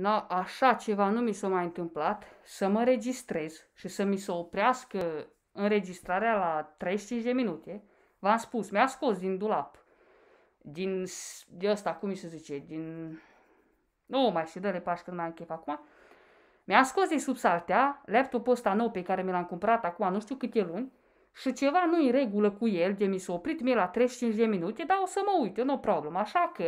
No, așa ceva nu mi s-a mai întâmplat, să mă registrez și să mi se oprească înregistrarea la 35 de minute. V-am spus, mi-a scos din dulap, din, de ăsta, cum se zice, din... Nu mai și dă repaș când mai am chef acum. Mi-a scos din sub saltea laptopul ăsta nou pe care mi l-am cumpărat acum nu știu câte luni și ceva nu în regulă cu el, de mi s-a oprit mie la 35 de minute, dar o să mă uit, nu o problem. Așa că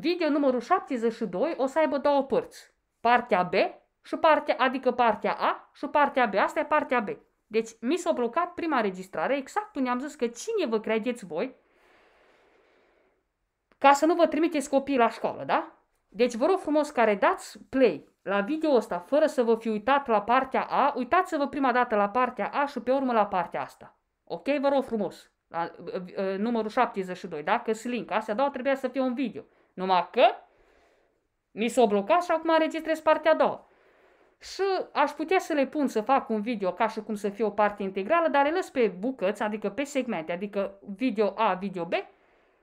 video numărul 72 o să aibă două părți. Partea B și partea, adică partea A și partea B. Asta e partea B. Deci mi s-a blocat prima registrare exact unde am zis că cine vă credeți voi ca să nu vă trimiteți copiii la școală, da? Deci vă rog frumos care dați play la video ăsta fără să vă fi uitat la partea A, uitați-vă prima dată la partea A și pe urmă la partea asta. Ok, vă rog frumos. La, uh, uh, numărul 72, da? Că link. Astea două trebuia să fie un video. Numai că mi s-a blocat și acum înregistrez partea a doua. Și aș putea să le pun să fac un video ca și cum să fie o parte integrală, dar le lăs pe bucăți, adică pe segmente, adică video A, video B,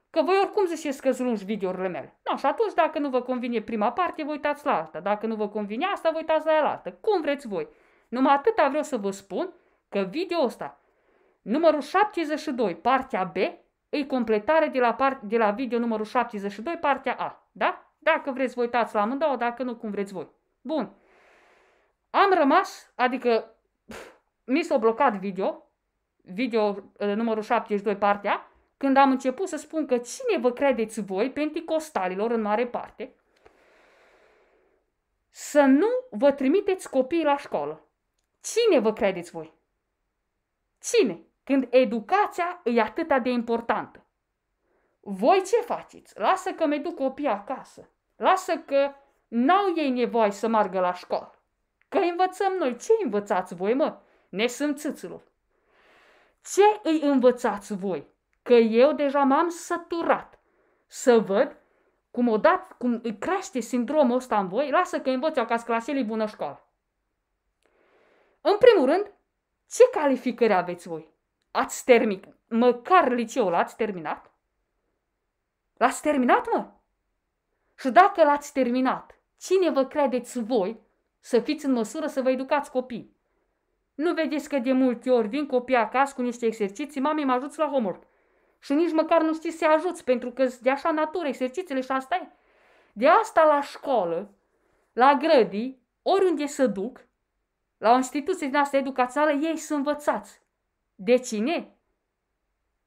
că voi oricum ziceți că lungi videourile mele. No, și atunci dacă nu vă convine prima parte, vă uitați la asta. Dacă nu vă convine asta, vă uitați la alta. Cum vreți voi. Numai atâta vreau să vă spun că video ăsta, numărul 72, partea B, e completare de la, part, de la video numărul 72, partea A. Da? Dacă vreți, vă uitați la amândouă, dacă nu, cum vreți voi. Bun. Am rămas, adică pf, mi s-a blocat video, video ă, numărul 72, partea când am început să spun că cine vă credeți voi, penticostalilor în mare parte, să nu vă trimiteți copiii la școală. Cine vă credeți voi? Cine? când educația e atâta de importantă. Voi ce faceți? Lasă că mă duc copiii acasă. Lasă că n-au ei nevoie să margă la școală. Că învățăm noi. Ce învățați voi, mă? Ne sâmțâților. Ce îi învățați voi? Că eu deja m-am săturat să văd cum odată, cum îi crește sindromul ăsta în voi, lasă că învăț eu acasă clasele bună școală. În primul rând, ce calificări aveți voi? Ați terminat? Măcar liceul ați terminat? L-ați terminat, mă? Și dacă l-ați terminat, cine vă credeți voi să fiți în măsură să vă educați copii? Nu vedeți că de multe ori vin copii acasă cu niște exerciții, mami, mă ajuți la homework. Și nici măcar nu știți să ajuți, pentru că de așa natură exercițiile și asta e. De asta la școală, la grădii, oriunde să duc, la o instituție din asta educațională, ei sunt învățați de cine?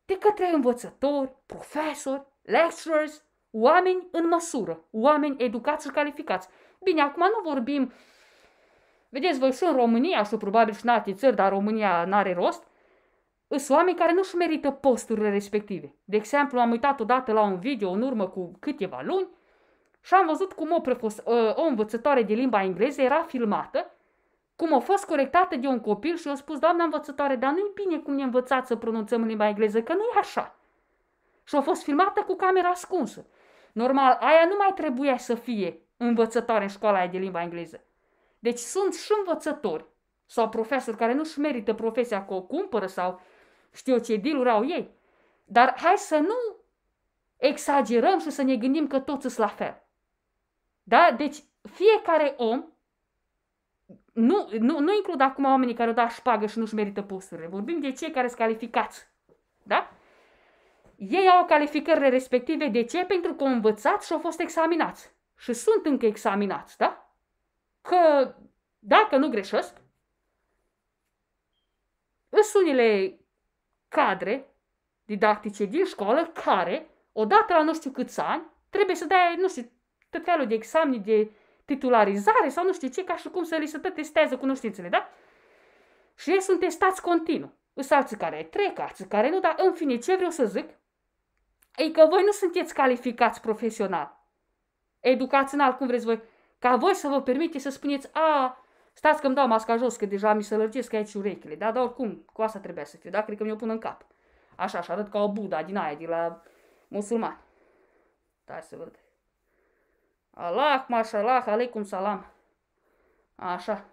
De către învățători, profesori, lecturers, oameni în măsură, oameni educați și calificați. Bine, acum nu vorbim, vedeți voi sunt în România și probabil și în alte țări, dar România nu are rost, sunt oameni care nu-și merită posturile respective. De exemplu, am uitat odată la un video în urmă cu câteva luni și am văzut cum o, profes- o învățătoare de limba engleză era filmată cum a fost corectată de un copil și i-a spus, doamna învățătoare, dar nu-i bine cum ne învățați să pronunțăm în limba engleză, că nu e așa. Și a fost filmată cu camera ascunsă. Normal, aia nu mai trebuia să fie învățătoare în școala aia de limba engleză. Deci sunt și învățători sau profesori care nu-și merită profesia că o cumpără sau știu ce deal au ei. Dar hai să nu exagerăm și să ne gândim că toți sunt la fel. Da? Deci fiecare om nu, nu, nu includ acum oamenii care au dat șpagă și nu-și merită posturile. Vorbim de cei care sunt calificați. Da? Ei au calificările respective. De ce? Pentru că au învățat și au fost examinați. Și sunt încă examinați, da? Că, dacă nu greșesc, sunt unele cadre didactice din școală care, odată la nu știu câți ani, trebuie să dai, nu știu, tot felul de examen de titularizare sau nu știu ce, ca și cum să li se tot testează cunoștințele, da? Și ei sunt testați continuu. Îs alții care trec, alții care nu, dar în fine, ce vreau să zic? E că voi nu sunteți calificați profesional. Educațional, cum vreți voi. Ca voi să vă permite să spuneți, a, stați că îmi dau masca jos, că deja mi se lărgesc aici urechile, da? Dar oricum, cu asta trebuia să fiu, da? Cred că mi-o pun în cap. Așa, și arăt ca o Buda din aia, de la musulmani. Da, să văd. Allah, mașalah, alaikum salam. Așa.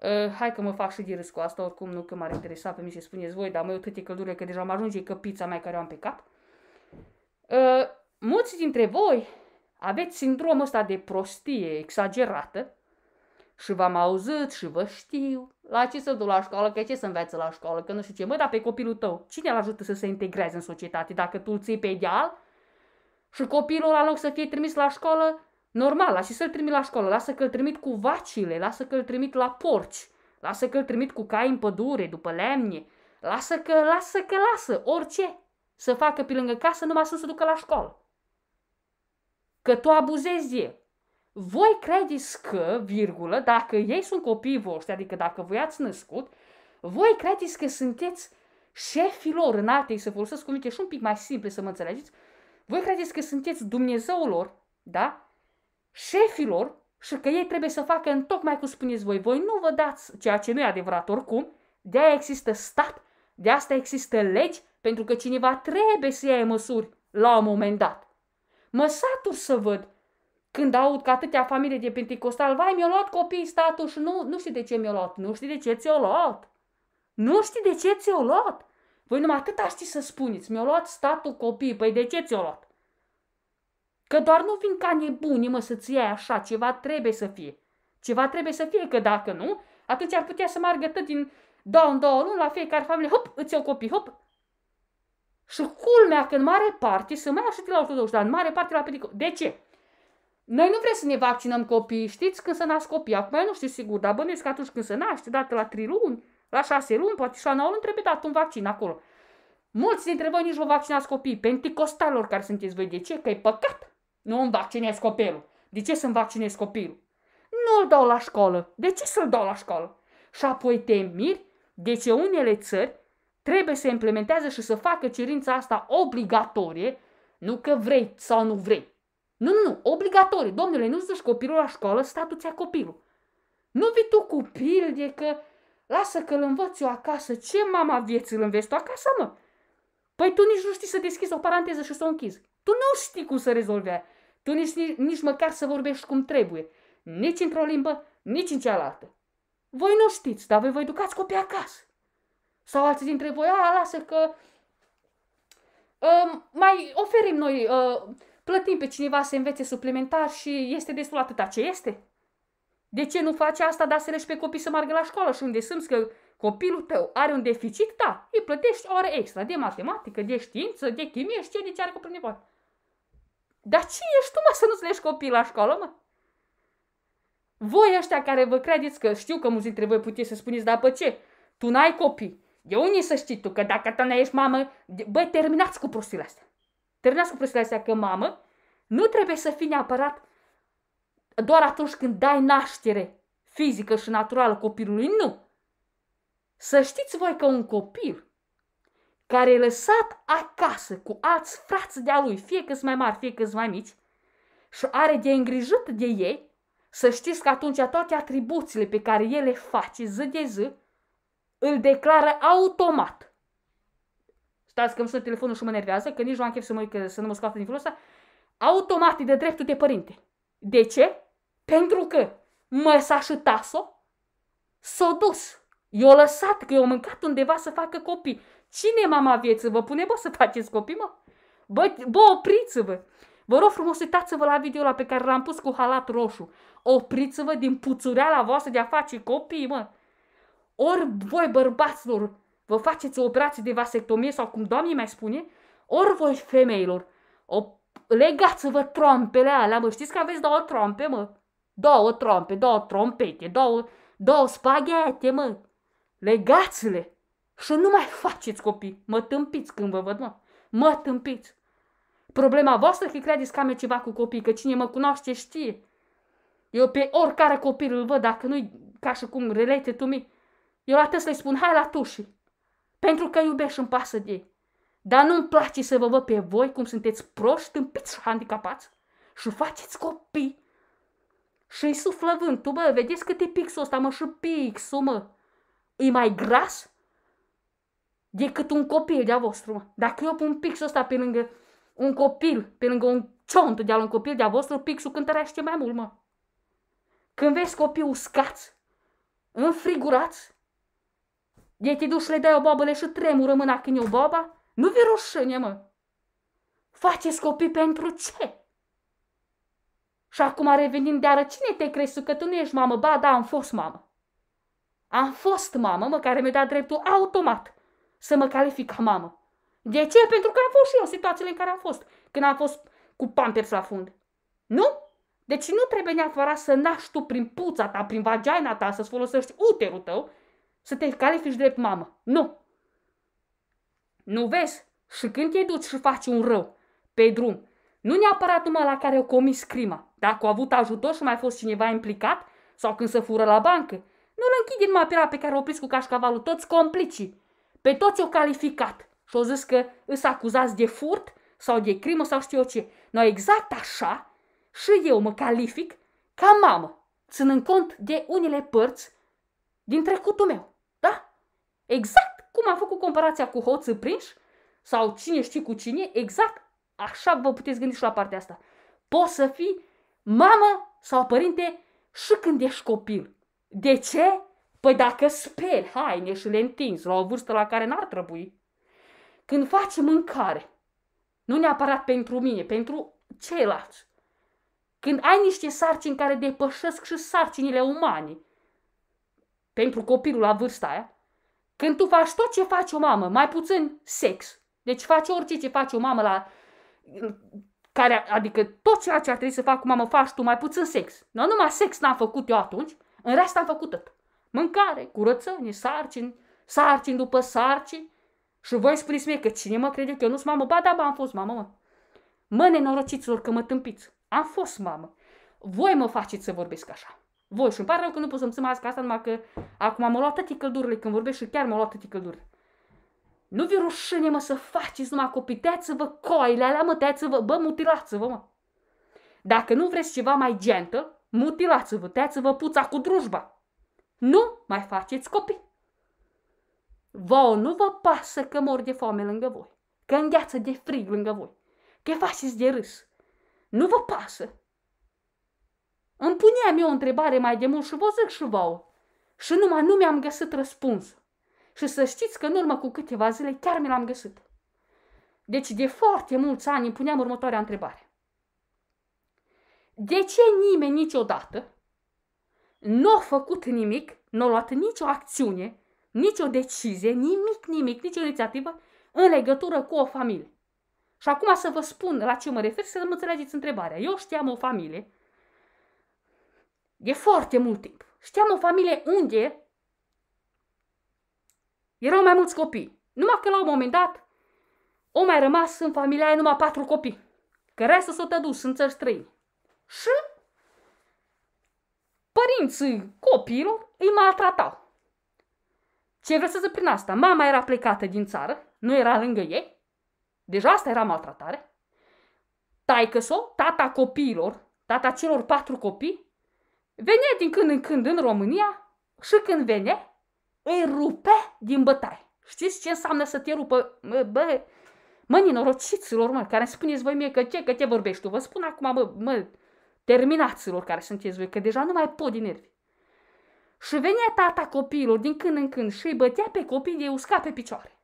Uh, hai că mă fac și de râs cu asta, oricum nu că m-ar interesa pe mine și spuneți voi, dar mă, uite căldură că deja mă ajunge căpița mea care o am pe cap. Uh, eh, mulți dintre voi aveți sindromul ăsta de prostie exagerată și v-am auzit și vă știu la ce să duc la școală, că ce să înveți la școală, că nu știu ce. Mă, dar pe copilul tău, cine l ajută să se integreze în societate dacă tu îl ții pe ideal și copilul, la loc să fie trimis la școală, normal, lasă să-l trimit la școală, lasă că-l trimit cu vacile, lasă că-l trimit la porci, lasă că-l trimit cu cai în pădure, după lemne, lasă că, lasă că, lasă, orice să facă pe lângă casă, numai să se ducă la școală. Că tu abuzezi el. Voi credeți că, virgulă, dacă ei sunt copiii voștri, adică dacă voi ați născut, voi credeți că sunteți șefilor în alte, să folosesc cuvinte și un pic mai simple să mă înțelegeți, voi credeți că sunteți Dumnezeul lor, da? Șefilor și că ei trebuie să facă în tocmai cum spuneți voi. Voi nu vă dați ceea ce nu e adevărat oricum, de aia există stat, de asta există legi, pentru că cineva trebuie să ia măsuri la un moment dat. Mă satur să văd când aud că atâtea familii de pentecostal, vai, mi au luat copiii statul și nu, nu știu de ce mi-a luat, nu știu de ce ți-a luat. Nu știi de ce ți-a luat. Voi numai atât știți să spuneți, mi au luat statul copii, păi de ce ți au luat? Că doar nu vin ca nebuni, mă, să-ți iei așa, ceva trebuie să fie. Ceva trebuie să fie, că dacă nu, atunci ar putea să margă tot din două în două luni la fiecare familie, hop, îți iau copii, hop. Și culmea că în mare parte, să mai așa la ortodox, dar în mare parte la pedicol. De ce? Noi nu vrem să ne vaccinăm copiii, știți când să nasc copii. Acum eu nu știu sigur, dar bănuiesc că atunci când se naște, dată la 3 luni, la șase luni, poate și la nouă luni, trebuie dat un vaccin acolo. Mulți dintre voi nici vă vaccinați copiii, penticostalor care sunteți voi. De ce? Că e păcat. Nu îmi vaccinez copilul. De ce să-mi vaccinez copilul? Nu îl dau la școală. De ce să-l dau la școală? Și apoi te miri de ce unele țări trebuie să implementează și să facă cerința asta obligatorie, nu că vrei sau nu vrei. Nu, nu, nu, obligatorie. Domnule, nu-ți duci copilul la școală, statul ți copilul. Nu vii tu cu pilde că Lasă că îl învăț eu acasă. Ce mama vieții îl înveți tu acasă, mă? Păi tu nici nu știi să deschizi o paranteză și să o închizi. Tu nu știi cum să rezolvi aia. Tu nici, nici măcar să vorbești cum trebuie. Nici într-o limbă, nici în cealaltă. Voi nu știți, dar voi vă educați copii acasă. Sau alții dintre voi, a, lasă că uh, mai oferim noi, uh, plătim pe cineva să învețe suplimentar și este destul atâta ce este. De ce nu faci asta, dar să leși pe copii să meargă la școală și unde sunt că copilul tău are un deficit, da, îi plătești ore extra de matematică, de știință, de chimie și ce de ce are copilul nevoie. Dar ce ești tu, mă, să nu-ți leși copii la școală, mă? Voi ăștia care vă credeți că știu că mulți dintre voi puteți să spuneți, dar pe ce? Tu n-ai copii. De unii să știi tu că dacă tu nu ești mamă, băi, terminați cu prostiile astea. Terminați cu prostiile astea că mamă nu trebuie să fii neapărat doar atunci când dai naștere fizică și naturală copilului, nu. Să știți voi că un copil care e lăsat acasă cu alți frați de-a lui, fie că mai mari, fie că mai mici, și are de îngrijit de ei, să știți că atunci toate atribuțiile pe care ele face zi de zi, îl declară automat. Stați că îmi sună telefonul și mă nervează, că nici nu am chef să, mă, că, să nu mă scoată din ăsta. Automat de dreptul de părinte. De ce? Pentru că măsa și taso s-au dus. I-au lăsat că i-au mâncat undeva să facă copii. Cine mama vieță vă pune, bă, să faceți copii, mă? Bă, bă opriți-vă! Vă rog frumos, uitați-vă la video pe care l-am pus cu halat roșu. Opriți-vă din puțureala voastră de a face copii, mă! Ori voi, bărbaților, vă faceți o operație de vasectomie sau cum doamne mai spune, ori voi, femeilor, o... legați-vă trompele alea, mă, știți că aveți două trompe, mă? Două trompe, două trompete, două, două spaghete, mă! Legați-le! Și nu mai faceți copii! Mă tâmpiți când vă văd, mă! Mă tâmpiți! Problema voastră că credeți că am ceva cu copii, că cine mă cunoaște știe. Eu pe oricare copil îl văd, dacă nu-i ca și cum relate tu mi, eu la să-i spun, hai la tușii, pentru că iubești în pasă de ei. Dar nu-mi place să vă văd pe voi cum sunteți proști, tâmpiți și handicapați și faceți copii și îi suflă vântul, bă, vedeți cât e pixul ăsta, mă, și pixul, mă. E mai gras decât un copil de-a vostru, mă. Dacă eu pun pixul ăsta pe lângă un copil, pe lângă un ciont de-al un copil de-a vostru, pixul cântărește mai mult, mă. Când vezi copii uscați, înfrigurați, de te duci le dai o boabă, le și tremură mâna când e o boaba, nu vi rușine, mă. Faceți copii pentru ce? Și acum revenind de ară, cine te crezi că tu nu ești mamă? Ba, da, am fost mamă. Am fost mamă, mă, care mi-a dat dreptul automat să mă calific ca mamă. De ce? Pentru că am fost și eu situațiile în care am fost. Când am fost cu pampers la fund. Nu? Deci nu trebuie neapărat să naști tu prin puța ta, prin vagina ta, să-ți folosești uterul tău, să te califici drept mamă. Nu! Nu vezi? Și când te duci și faci un rău pe drum, nu neapărat numai la care o comis crima, dacă au avut ajutor și mai fost cineva implicat sau când se fură la bancă, nu-l închide numai pe pe care o opriți cu cașcavalul, toți complicii. Pe toți o calificat și o zis că îs acuzați de furt sau de crimă sau știu eu ce. No, exact așa și eu mă calific ca mamă, ținând cont de unele părți din trecutul meu. Da? Exact cum am făcut comparația cu hoții prinși sau cine știe cu cine, exact așa vă puteți gândi și la partea asta. Poți să fii mamă sau părinte și când ești copil. De ce? Păi dacă speli haine și le întinzi la o vârstă la care n-ar trebui. Când faci mâncare, nu neapărat pentru mine, pentru ceilalți. Când ai niște sarcini care depășesc și sarcinile umane, pentru copilul la vârsta aia, când tu faci tot ce face o mamă, mai puțin sex, deci faci orice ce face o mamă la care, adică tot ceea ce ar trebui să fac cu mă faci tu, mai puțin sex. Nu numai sex n-am făcut eu atunci, în rest am făcut tot. Mâncare, curățenie, sarcini, sarcini după sarcini. Și voi spuneți mie că cine mă crede că eu nu sunt mamă? Ba da, ba, am fost mamă, mă. Mă, nenorociților, că mă tâmpiți. Am fost mamă. Voi mă faceți să vorbesc așa. Voi și îmi pare rău că nu pot să-mi asta numai că acum am luat tăti căldurile când vorbesc și chiar m-au luat tăti căldurile. Nu vi rușine, mă, să faceți numai copiteați vă coile alea, mă, vă bă, mutilați-vă, mă. Dacă nu vreți ceva mai gentă, mutilați-vă, teați-vă puța cu drujba. Nu mai faceți copii. Vă nu vă pasă că mor de foame lângă voi, că îngheață de frig lângă voi, că faceți de râs. Nu vă pasă. Îmi puneam eu o întrebare mai de mult și vă zic și vouă. Și numai nu mi-am găsit răspunsul. Și să știți că în urmă cu câteva zile chiar mi l-am găsit. Deci de foarte mulți ani îmi puneam următoarea întrebare. De ce nimeni niciodată nu a făcut nimic, nu a luat nicio acțiune, nicio decizie, nimic, nimic, nicio inițiativă în legătură cu o familie? Și acum să vă spun la ce mă refer, să nu înțelegeți întrebarea. Eu știam o familie de foarte mult timp. Știam o familie unde erau mai mulți copii. Numai că la un moment dat o mai rămas în familia aia numai patru copii, Că să s-o dus în țări străini. Și părinții copiilor îi maltratau. Ce vreți să zic prin asta? Mama era plecată din țară, nu era lângă ei. Deja asta era maltratare. taică s tata copiilor, tata celor patru copii, venea din când în când în România și când venea, îi rupe din bătaie. Știți ce înseamnă să te rupă? Bă, bă, mă, nenorociților, mă, care spuneți voi mie că ce, că ce vorbești tu. Vă spun acum, mă, mă, terminaților care sunteți voi, că deja nu mai pot din nervi. Și venea tata copiilor din când în când și îi bătea pe copii de usca pe picioare.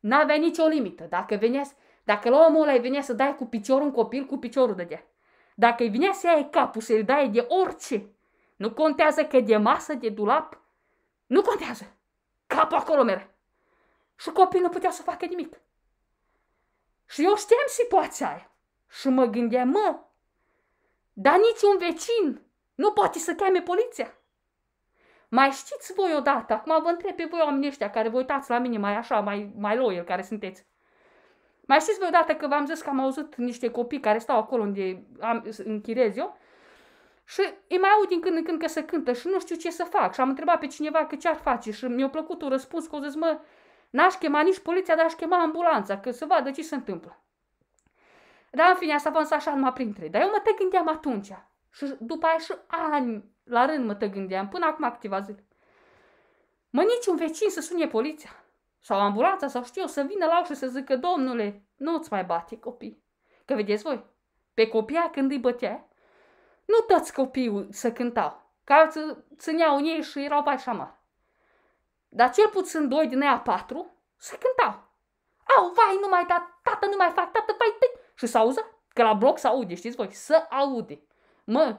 N-avea nicio limită. Dacă venea, dacă la omul ăla îi venea să dai cu piciorul un copil, cu piciorul dădea. Dacă îi venea să iei capul, să-i dai de orice, nu contează că de masă, de dulap, nu contează. Capul acolo mereu. Și copiii nu puteau să facă nimic. Și eu știam situația aia. Și mă gândeam, mă, dar nici un vecin nu poate să cheame poliția. Mai știți voi odată, acum vă întreb pe voi oamenii ăștia care vă uitați la mine mai așa, mai, mai loyal care sunteți. Mai știți voi odată că v-am zis că am auzit niște copii care stau acolo unde am, închirez eu și îi mai aud din când în când că se cântă și nu știu ce să fac. Și am întrebat pe cineva că ce-ar face și mi-a plăcut un răspuns că o zis, mă, n-aș chema nici poliția, dar aș chema ambulanța, că să vadă ce se întâmplă. Dar în fine, asta v-am așa numai printre. Dar eu mă te gândeam atunci. Și după aia și ani la rând mă te gândeam, până acum activa zile. Mă, nici un vecin să sune poliția sau ambulanța sau știu eu, să vină la ușă să zică, domnule, nu-ți mai bate copii. Că vedeți voi, pe copia când îi bătea, nu toți copiii se cântau, că alții țineau în ei și erau mai șamar. Dar cel puțin doi din ea patru se cântau. Au, vai, nu mai da, tată, nu mai fac, tată, vai, tăi. Și se auză? Că la bloc se aude, știți voi, să aude. Mă,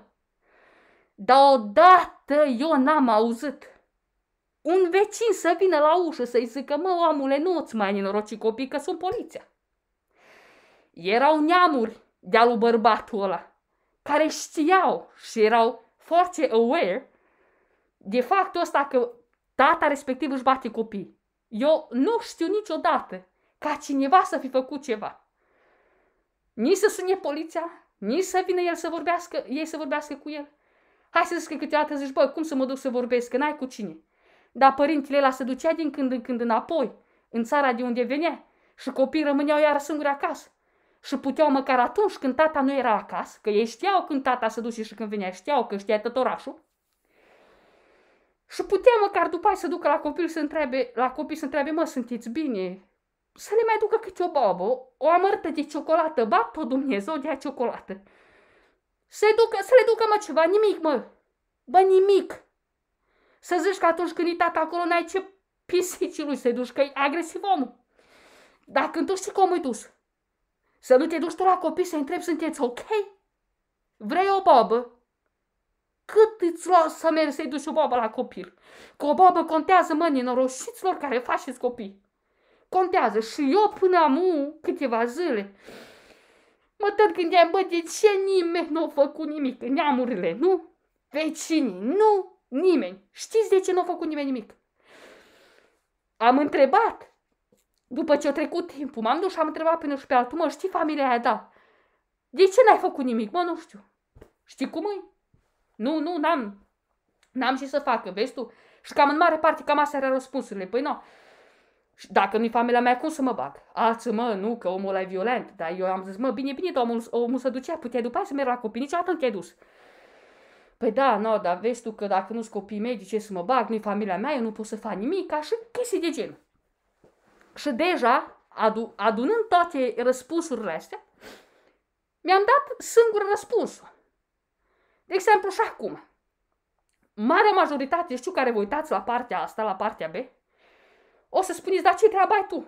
dar odată eu n-am auzit. Un vecin să vină la ușă să-i zică, mă, omule, nu-ți mai nenoroci copii, că sunt poliția. Erau neamuri de-a lui bărbatul ăla care știau și erau foarte aware de faptul ăsta că tata respectiv își bate copii. Eu nu știu niciodată ca cineva să fi făcut ceva. Nici să sune poliția, nici să vină el să vorbească, ei să vorbească cu el. Hai să zic că câteodată zici, bă, cum să mă duc să vorbesc, că n-ai cu cine. Dar părintele la se ducea din când în când înapoi, în țara de unde venea, și copiii rămâneau iar singuri acasă și puteau măcar atunci când tata nu era acasă, că ei știau când tata se duce și când venea, știau că știa tot orașul, și putea măcar după aia să ducă la copil să întrebe, la copil să întrebe, mă, sunteți bine? Să le mai ducă câte o babă, o amărtă de ciocolată, ba tot Dumnezeu de ciocolată. Să, ducă, să le ducă, mă, ceva, nimic, mă. Bă, nimic. Să zici că atunci când e tata acolo, n-ai ce pisicii lui să-i duci, că e agresiv omul. Dar când tu știi cum e dus, să nu te duci tu la copii să-i întrebi, sunteți ok? Vrei o babă? Cât îți lua să mergi să-i duci o babă la copil? Că o babă contează, mă, nenoroșiților care faceți copii. Contează. Și eu până am câteva zile, mă tot gândeam, bă, de ce nimeni nu a făcut nimic? Neamurile, nu? Vecinii, nu? Nimeni. Știți de ce nu a făcut nimeni nimic? Am întrebat după ce a trecut timpul, m-am dus și am întrebat pe unul și pe altul, mă, știi familia aia, da. De ce n-ai făcut nimic? Mă, nu știu. Știi cum e? Nu, nu, n-am. N-am ce să facă, vezi tu? Și cam în mare parte, cam astea erau răspunsurile. Păi nu. Și dacă nu-i familia mea, cum să mă bag? Alții, mă, nu, că omul ăla e violent. Dar eu am zis, mă, bine, bine, dar omul, omul se ducea, puteai după aia să merg la copii, niciodată nu te-ai dus. Păi da, no, dar vezi tu că dacă nu-s copii mei, de ce să mă bag, nu-i familia mea, eu nu pot să fac nimic, așa chestii de genul și deja, adu- adunând toate răspunsurile astea, mi-am dat singur răspunsul. De exemplu, și acum. Marea majoritate, știu care vă uitați la partea asta, la partea B, o să spuneți, dar ce treabă ai tu?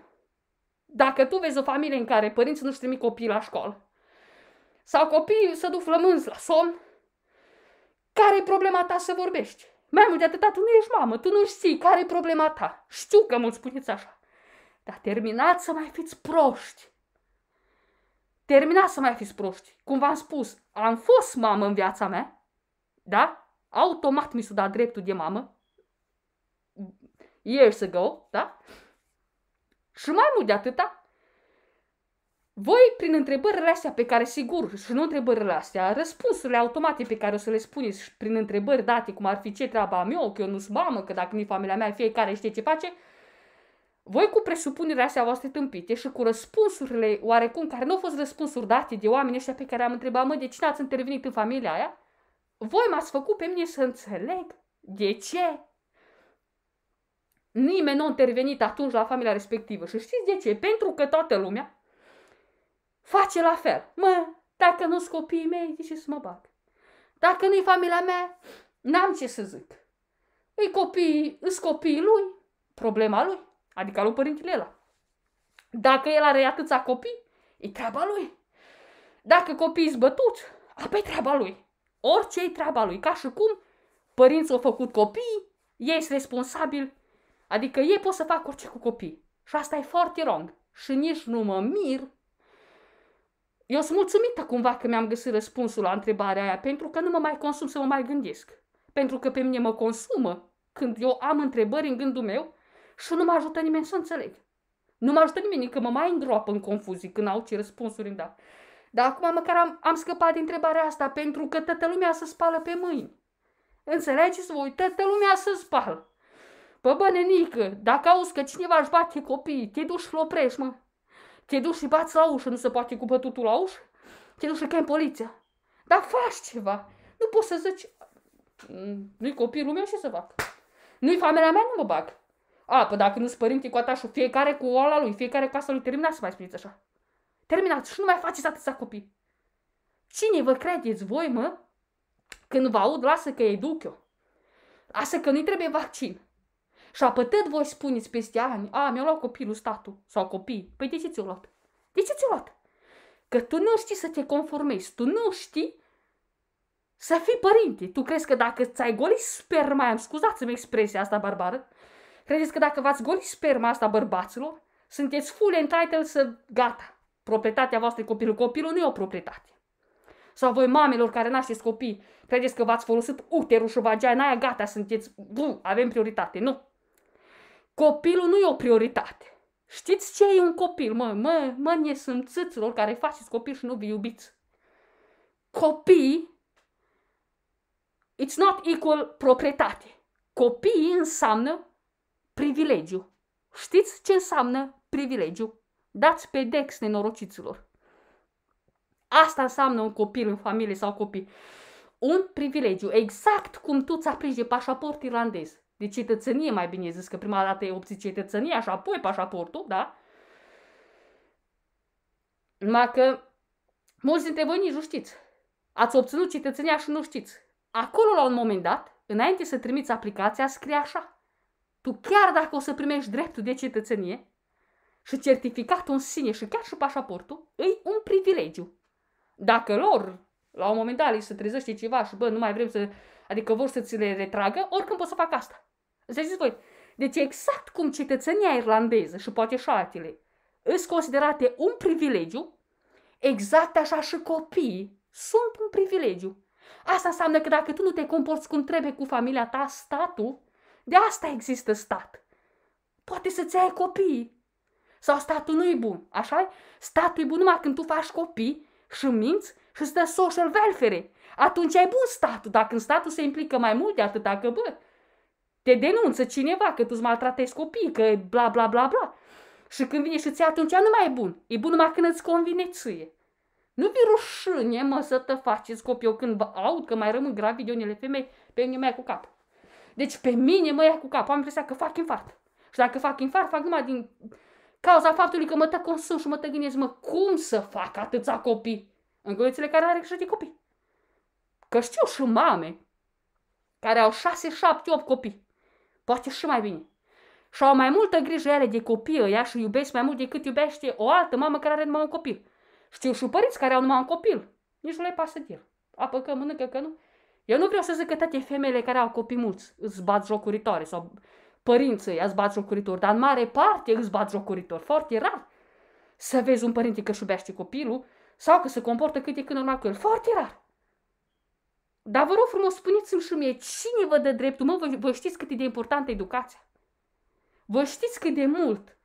Dacă tu vezi o familie în care părinții nu-și trimit copiii la școală, sau copiii se duc flămânzi la somn, care e problema ta să vorbești? Mai mult de atâta, tu nu ești mamă, tu nu știi care e problema ta. Știu că mulți spuneți așa. Dar terminați să mai fiți proști. Terminați să mai fiți proști. Cum v-am spus, am fost mamă în viața mea, da? Automat mi s-a dat dreptul de mamă. Years ago, da? Și mai mult de atâta, voi, prin întrebările astea pe care, sigur, și nu întrebările astea, răspunsurile automate pe care o să le spuneți prin întrebări date, cum ar fi ce treaba am eu, că eu nu-s mamă, că dacă nu familia mea, fiecare știe ce face, voi cu presupunerea astea voastre tâmpite și cu răspunsurile oarecum care nu au fost răspunsuri date de oamenii ăștia pe care am întrebat, mă, de cine ați intervenit în familia aia? Voi m-ați făcut pe mine să înțeleg de ce nimeni nu a intervenit atunci la familia respectivă. Și știți de ce? Pentru că toată lumea face la fel. Mă, dacă nu-s copiii mei, de ce să mă bag? Dacă nu-i familia mea, n-am ce să zic. Îi copiii, îs copiii lui, problema lui. Adică lui părintele ăla. Dacă el are atâția copii, e treaba lui. Dacă copiii zbătuți, apoi treaba lui. Orice e treaba lui. Ca și cum părinții au făcut copii, ei sunt responsabili. Adică ei pot să fac orice cu copii. Și asta e foarte wrong. Și nici nu mă mir. Eu sunt mulțumită cumva că mi-am găsit răspunsul la întrebarea aia, pentru că nu mă mai consum să mă mai gândesc. Pentru că pe mine mă consumă când eu am întrebări în gândul meu și nu mă ajută nimeni să înțeleg. Nu mă ajută nimeni, că mă mai îngroapă în confuzii când au ce răspunsuri îmi da. Dar acum măcar am, am scăpat din întrebarea asta, pentru că toată lumea se spală pe mâini. Înțelegeți voi? Toată lumea se spală. Pă bă, nenică, dacă auzi că cineva își bate copiii, te duci și oprești, mă. Te duci și bați la ușă, nu se poate cu bătutul la ușă? Te duci și chem poliția. Dar faci ceva. Nu poți să zici, mm, nu-i copilul meu ce să fac? Nu-i familia mea, nu mă bag apă, dacă nu-s părinte cu atașul, fiecare cu oala lui, fiecare cu casa lui, terminați să mai spuneți așa. Terminați și nu mai faceți atâția copii. Cine vă credeți voi, mă, când vă aud, lasă că educ eu. Lasă că nu-i trebuie vaccin. Și apătăt voi spuneți peste ani, a, mi-a luat copilul statul sau copii. Păi de ce ți-o luat? De ce ți-o luat? Că tu nu știi să te conformezi, tu nu știi să fii părinte. Tu crezi că dacă ți-ai golit sperma, am scuzat să-mi expresia asta barbară, Credeți că dacă v-ați golit sperma asta bărbaților, sunteți full entitled să gata. Proprietatea voastră copilul. Copilul nu e o proprietate. Sau voi mamelor care nașteți copii, credeți că v-ați folosit uterul și vagina aia, gata, sunteți, bu, avem prioritate. Nu. Copilul nu e o prioritate. Știți ce e un copil, mă, mă, mă, ne sunt țâților care faceți copii și nu vi iubiți. Copii, it's not equal proprietate. Copii înseamnă privilegiu. Știți ce înseamnă privilegiu? Dați pe dex nenorociților. Asta înseamnă un copil în familie sau copii. Un privilegiu, exact cum tu ți de pașaport irlandez. De cetățenie, mai bine zis, că prima dată e obții cetățenie, așa apoi pașaportul, da? Numai că mulți dintre voi nici nu știți. Ați obținut cetățenia și nu știți. Acolo, la un moment dat, înainte să trimiți aplicația, scrie așa tu chiar dacă o să primești dreptul de cetățenie și certificatul în sine și chiar și pașaportul, îi un privilegiu. Dacă lor, la un moment dat, se trezește ceva și, bă, nu mai vrem să... Adică vor să ți le retragă, oricând pot să fac asta. Să ziceți voi. Deci exact cum cetățenia irlandeză și poate și altele îs considerate un privilegiu, exact așa și copiii sunt un privilegiu. Asta înseamnă că dacă tu nu te comporți cum trebuie cu familia ta, statul de asta există stat. Poate să-ți ai copii. Sau statul nu e bun, așa Statul e bun numai când tu faci copii și minți și stă social welfare. Atunci ai bun statul, dacă în statul se implică mai mult de atât, dacă bă, te denunță cineva că tu ți maltratezi copii, că bla bla bla bla. Și când vine și ți atunci nu mai e bun. E bun numai când îți convine ție. Nu vi rușine, mă, să te faceți copii. Eu când vă aud că mai rămân gravide unele femei, pe mine mai cu cap. Deci pe mine mă ia cu cap, am impresia că fac infart. Și dacă fac infart, fac numai din cauza faptului că mă tă consum și mă tă gândesc, mă, cum să fac atâția copii? În condițiile care are și de copii. Că știu și mame care au 6, 7, 8 copii. Poate și mai bine. Și au mai multă grijă ele de copii ăia și iubesc mai mult decât iubește o altă mamă care are numai un copil. Știu și părinți care au numai un copil. Nici nu le pasă de el. Apă că mănâncă, că nu. Eu nu vreau să zic că toate femeile care au copii mulți îți bat jocuritoare sau părinții îți bat jocuritori, dar în mare parte îți bat jocuritori, foarte rar. Să vezi un părinte că șubește copilul sau că se comportă cât e când normal cu el, foarte rar. Dar vă rog frumos, spuneți-mi și mie, cine vă dă dreptul? Mă, vă, știți cât e de importantă educația? Vă știți cât de mult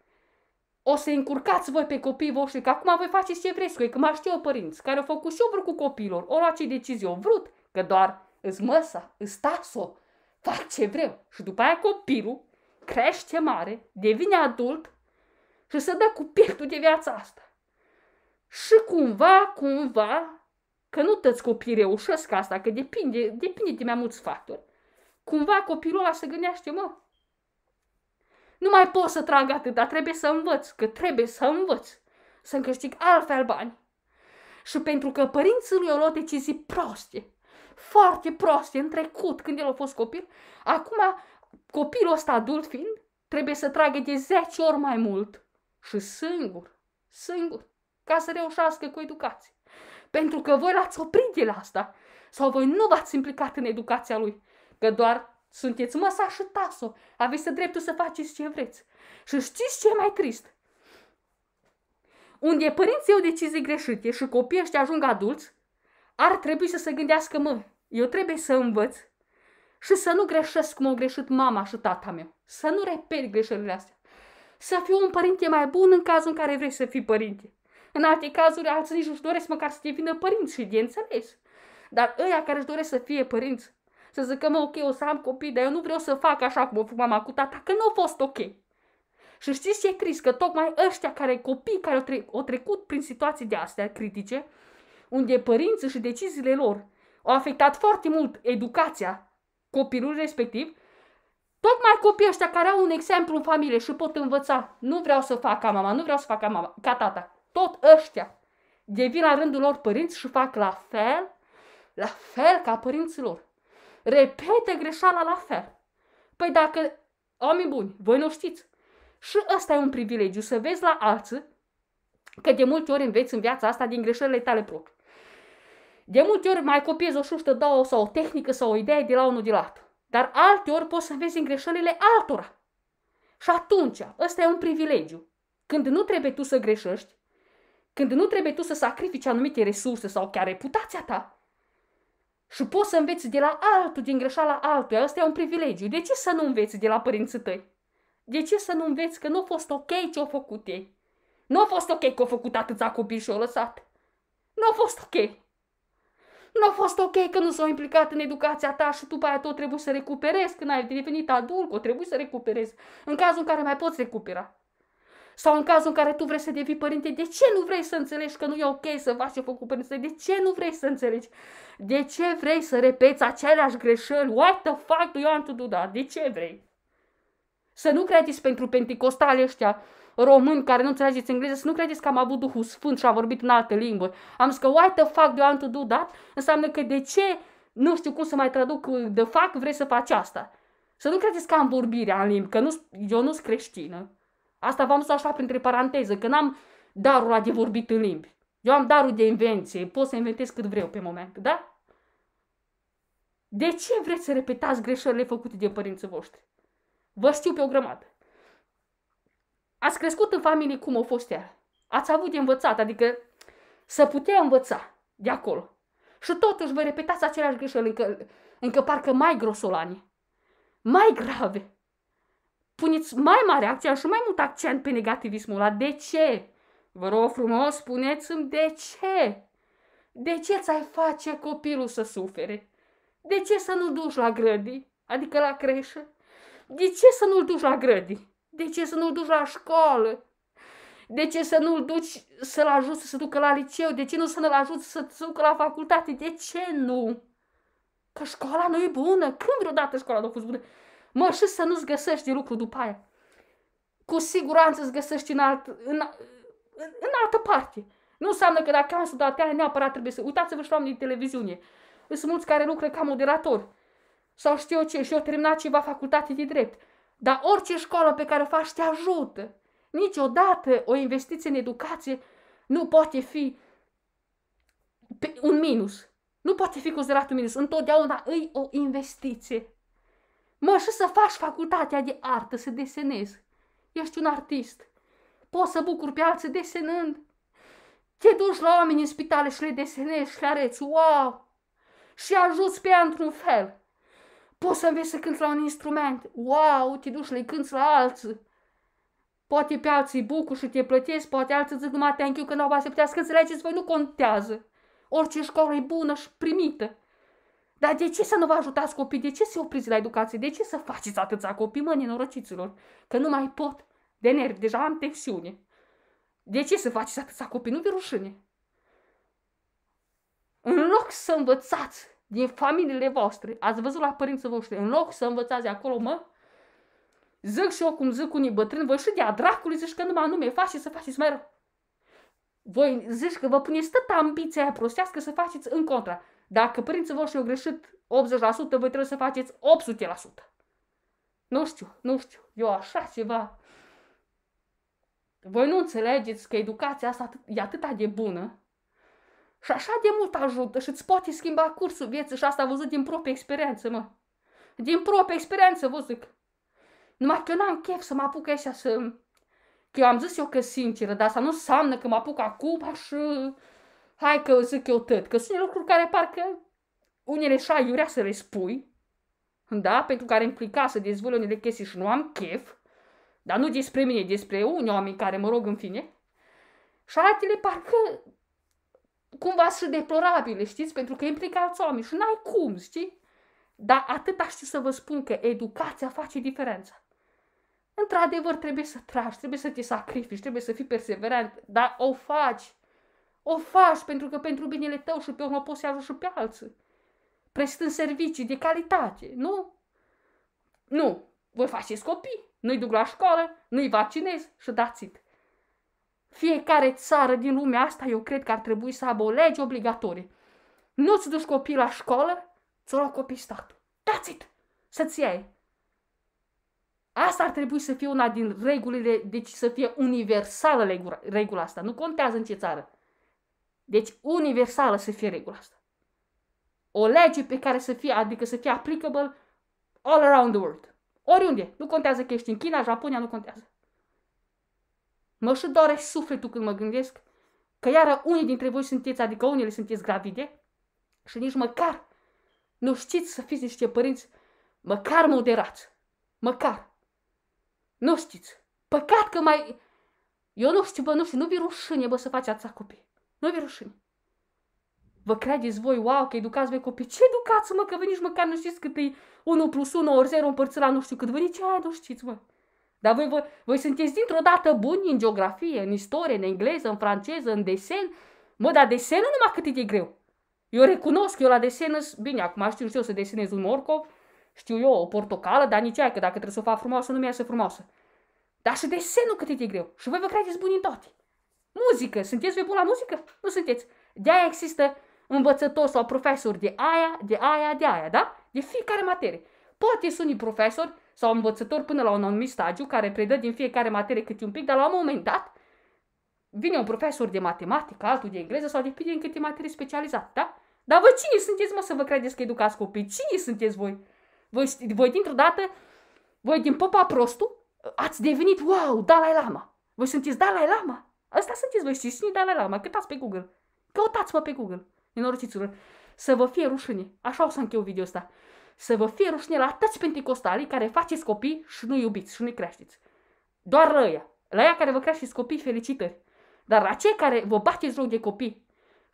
o să încurcați voi pe copiii voștri, că acum voi faceți ce vreți cu ei, că mă știu eu părinți, care au făcut și eu cu copilor, o luat ce decizie au vrut, că doar îți măsa, îți taso, fac ce vreau. Și după aia copilul crește mare, devine adult și se dă cu piectul de viața asta. Și cumva, cumva, că nu toți copii reușesc asta, că depinde, depinde de mai mulți factori, cumva copilul ăla se gândește, mă, nu mai pot să trag atât, dar trebuie să învăț, că trebuie să învăț, să-mi câștig altfel bani. Și pentru că părinții lui au luat decizii proste, foarte proaste în trecut, când el a fost copil, acum copilul ăsta adult fiind, trebuie să tragă de 10 ori mai mult și singur, singur, ca să reușească cu educație. Pentru că voi l-ați oprit de la asta sau voi nu v-ați implicat în educația lui, că doar sunteți măsa și taso, aveți dreptul să faceți ce vreți. Și știți ce e mai trist? Unde părinții au decizii greșite și copiii ăștia ajung adulți, ar trebui să se gândească, mă, eu trebuie să învăț și să nu greșesc cum au greșit mama și tata meu. Să nu repet greșelile astea. Să fiu un părinte mai bun în cazul în care vrei să fii părinte. În alte cazuri, alții nici nu-și doresc măcar să devină părinți și de înțeles. Dar ăia care își doresc să fie părinți, să zică, mă, ok, o să am copii, dar eu nu vreau să fac așa cum o făcut mama cu tata, că nu a fost ok. Și știți ce e trist? Că tocmai ăștia care copii care au, tre- au trecut prin situații de astea critice, unde părinții și deciziile lor au afectat foarte mult educația copilului respectiv, tocmai copiii ăștia care au un exemplu în familie și pot învăța, nu vreau să fac ca mama, nu vreau să fac ca, mama, ca tata, tot ăștia devin la rândul lor părinți și fac la fel, la fel ca părinților. Repete greșeala la fel. Păi dacă, oameni buni, voi nu știți, și ăsta e un privilegiu, să vezi la alții că de multe ori înveți în viața asta din greșelile tale proprii. De multe ori mai copiezi o șuștă, două sau o tehnică sau o idee de la unul de la altul. Dar alte ori poți să vezi în greșelile altora. Și atunci, ăsta e un privilegiu. Când nu trebuie tu să greșești, când nu trebuie tu să sacrifici anumite resurse sau chiar reputația ta, și poți să înveți de la altul, din greșeala altuia, ăsta e un privilegiu. De ce să nu înveți de la părinții tăi? De ce să nu înveți că nu a fost ok ce au făcut ei? Nu a fost ok că au făcut atâția copii și au lăsat. Nu a fost ok. Nu a fost ok că nu s-au implicat în educația ta și după aia tot trebuie să recuperezi când ai devenit adult, o trebuie să recuperezi. În cazul în care mai poți recupera. Sau în cazul în care tu vrei să devii părinte, de ce nu vrei să înțelegi că nu e ok să faci ce făcut părinte? De ce nu vrei să înțelegi? De ce vrei să repeți aceleași greșeli? What the fuck do you want to do that? Da? De ce vrei? Să nu credeți pentru pentecostale ăștia români care nu înțelegeți engleză, să nu credeți că am avut Duhul Sfânt și am vorbit în alte limbi. Am zis că what the fuck do I want to do that? Înseamnă că de ce nu știu cum să mai traduc de fac, vrei să faci asta. Să nu credeți că am vorbirea în limbi, că nu, eu nu sunt creștină. Asta v-am zis așa printre paranteză, că n-am darul la de vorbit în limbi. Eu am darul de invenție, pot să inventez cât vreau pe moment, da? De ce vreți să repetați greșelile făcute de părinții voștri? Vă știu pe o grămadă. Ați crescut în familii cum au fost ea. Ați avut de învățat, adică să putea învăța de acolo. Și totuși vă repetați aceleași greșeli, încă, încă parcă mai grosolani, mai grave. Puneți mai mare accent și mai mult accent pe negativismul ăla. De ce? Vă rog frumos, spuneți-mi de ce? De ce ți-ai face copilul să sufere? De ce să nu duci la grădii? Adică la creșă? De ce să nu-l duci la grădii? De ce să nu-l duci la școală? De ce să nu-l duci să-l ajut să se ducă la liceu? De ce nu să-l ajut să se ducă la facultate? De ce nu? Că școala nu e bună. Când vreodată școala nu a fost bună? Mă, și să nu-ți găsești de lucru după aia. Cu siguranță îți găsești în, alt, în, în, în altă parte. Nu înseamnă că dacă am studiat aia, neapărat trebuie să... Uitați-vă și oamenii de televiziune. Sunt mulți care lucră ca moderator. Sau știu eu ce, și eu terminat ceva facultate de drept dar orice școală pe care o faci te ajută. Niciodată o investiție în educație nu poate fi un minus. Nu poate fi considerat un minus. Întotdeauna îi o investiție. Mă, și să faci facultatea de artă, să desenezi. Ești un artist. Poți să bucuri pe alții desenând. Te duci la oameni în spitale și le desenezi și le areți. Wow! Și ajuți pe ea într-un fel. Poți să înveți să cânti la un instrument. Wow, te duci le cânti la alții. Poate pe alții bucuri și te plătesc, poate alții zic numai thank you că n-au bani să putea să înțelegeți voi, nu contează. Orice școală e bună și primită. Dar de ce să nu vă ajutați copii? De ce să opriți la educație? De ce să faceți atâția copii, mă, nenorociților? Că nu mai pot. De nervi, deja am tensiune. De ce să faceți atâția copii? Nu de rușine. În loc să învățați din familiile voastre, ați văzut la părinții voștri, în loc să învățați acolo, mă, zic și eu cum zic unii bătrâni, voi și de-a dracului zici că numai nume faci să faceți mai rău. Voi zici că vă puneți tot ambiția aia prostească să faceți în contra. Dacă părinții voștri au greșit 80%, voi trebuie să faceți 800%. Nu știu, nu știu, eu așa ceva... Voi nu înțelegeți că educația asta e atâta de bună, și așa de mult ajută și îți poate schimba cursul vieții și asta am văzut din proprie experiență, mă. Din proprie experiență, vă zic. Numai că eu n-am chef să mă apuc așa să... Că eu am zis eu că sinceră, dar asta nu înseamnă că mă apuc acum și... Hai că zic eu tot, că sunt lucruri care parcă unele și aiurea să le spui, da, pentru care implica să dezvolt unele chestii și nu am chef, dar nu despre mine, despre unii oameni care, mă rog, în fine, și altele parcă cumva sunt deplorabile, știți? Pentru că implică alți oameni și n-ai cum, știi? Dar atât aș să vă spun că educația face diferența. Într-adevăr, trebuie să tragi, trebuie să te sacrifici, trebuie să fii perseverent, dar o faci. O faci pentru că pentru binele tău și pe urmă poți să ajungi și pe alții. Prestând servicii de calitate, nu? Nu, voi faceți copii, nu-i duc la școală, nu-i vaccinez și dați-i. Fiecare țară din lumea asta, eu cred că ar trebui să aibă o lege obligatorie. Nu-ți duci copii la școală, ți-o lua copii statul. That's it! Să-ți iei. Asta ar trebui să fie una din regulile, deci să fie universală regula, regula asta. Nu contează în ce țară. Deci universală să fie regula asta. O lege pe care să fie, adică să fie applicable all around the world. Oriunde. Nu contează că ești în China, Japonia, nu contează. Mă și doare sufletul când mă gândesc că iară unii dintre voi sunteți, adică unele sunteți gravide și nici măcar nu știți să fiți niște părinți măcar moderați. Măcar. Nu știți. Păcat că mai... Eu nu știu, bă, nu știu, nu vi rușine, bă, să faci ața copii. Nu vi rușine. Vă credeți voi, wow, că educați voi copii. Ce educați, mă, că nici măcar nu știți cât e 1 plus 1 ori 0 împărțit la nu știu cât. Vă nici aia nu știți, mă. Dar voi, voi, voi sunteți dintr-o dată buni în geografie, în istorie, în engleză, în franceză, în desen. Mă, dar desenul numai cât e greu. Eu recunosc că eu la desen, bine, acum știu și eu să desenez un morcov, știu eu, o portocală, dar nici aia, că dacă trebuie să o fac frumoasă, nu mi să frumoasă. Dar și desenul cât e greu. Și voi vă credeți buni în toate. Muzică. Sunteți voi buni la muzică? Nu sunteți. De-aia există învățător sau profesor de aia, de aia, de aia, da? De fiecare materie. Poate sunt profesori sau învățător până la un anumit stagiu, care predă din fiecare materie câte un pic, dar la un moment dat vine un profesor de matematică, altul de engleză sau depinde în câte materie specializat, da? Dar voi cine sunteți, mă, să vă credeți că educați copii? Cine sunteți voi? Voi, voi dintr-o dată, voi din popa prostul, ați devenit, wow, Dalai Lama. Voi sunteți Dalai Lama? Asta sunteți voi, știți cine Dalai Lama? Cătați pe Google. Căutați-mă pe Google, nenorociților. Să vă fie rușine. Așa o să încheu video ăsta să vă fie rușine la toți pentecostalii care faceți copii și nu iubiți și nu creșteți. Doar la ea. La ea care vă creșteți copii, felicitări. Dar la cei care vă bateți joc de copii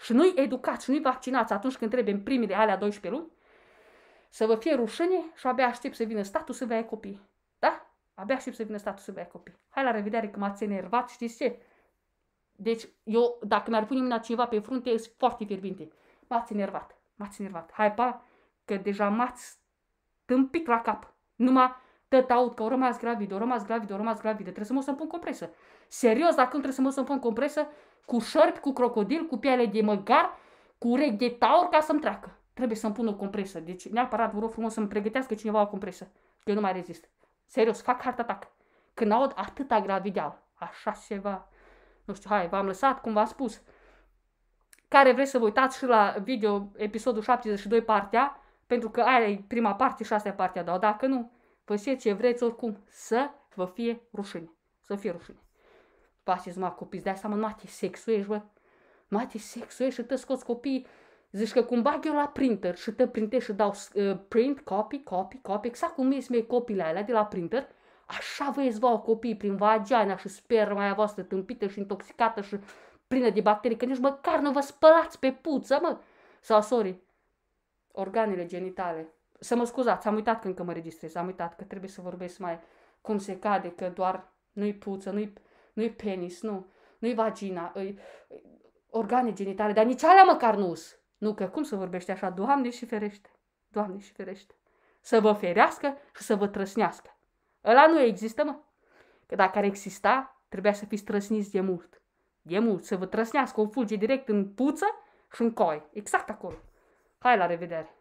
și nu-i educați și nu-i vaccinați atunci când trebuie în primele alea 12 luni, să vă fie rușine și abia aștept să vină statul să vă ia copii. Da? Abia aștept să vină statul să vă ia copii. Hai la revedere că m-ați enervat, știți ce? Deci eu, dacă mi-ar pune mâna cineva pe frunte, sunt foarte fierbinte. M-ați enervat, m-ați enervat. Hai, pa! că deja m-ați tâmpit la cap. Numai tot aud că au rămas gravidă, au rămas gravidă, au rămas gravidă, trebuie să mă să pun compresă. Serios, dacă trebuie să mă să-mi pun compresă cu șorpi, cu crocodil, cu piele de măgar, cu urechi de taur ca să-mi treacă. Trebuie să-mi pun o compresă. Deci neapărat vă rog frumos să-mi pregătească cineva o compresă. Că eu nu mai rezist. Serios, fac heart attack. Când aud atâta gravideală, așa ceva, nu știu, hai, v-am lăsat, cum v-am spus, care vreți să vă uitați și la video episodul 72, partea pentru că aia e prima parte și asta e partea a doua. Dacă nu, păseți ce vreți oricum, să vă fie rușine. Să fie rușine. Pasiți mă copii, de-aia seama, numai te sexuiești, bă. Numai te sexuiești și te scoți copiii. Zici că cum bag eu la printer și te printești și dau uh, print, copy, copy, copy, exact cum ies mie copiile alea de la printer, așa vă vouă copiii prin vagina și sperma voastră tâmpită și intoxicată și plină de bacterii, că nici măcar nu vă spălați pe puță, mă. Sau, sorry, organele genitale. Să mă scuzați, am uitat când că mă registrez, am uitat că trebuie să vorbesc mai cum se cade, că doar nu-i puță, nu-i, nu-i penis, nu, nu-i vagina, îi, organe genitale, dar nici alea măcar nu Nu, că cum să vorbește așa, Doamne și ferește, Doamne și ferește. Să vă ferească și să vă trăsnească. Ăla nu există, mă. Că dacă ar exista, trebuia să fiți trăsniți de mult. De mult, să vă trăsnească o fulge direct în puță și în coi. Exact acolo. Hai la rivedere!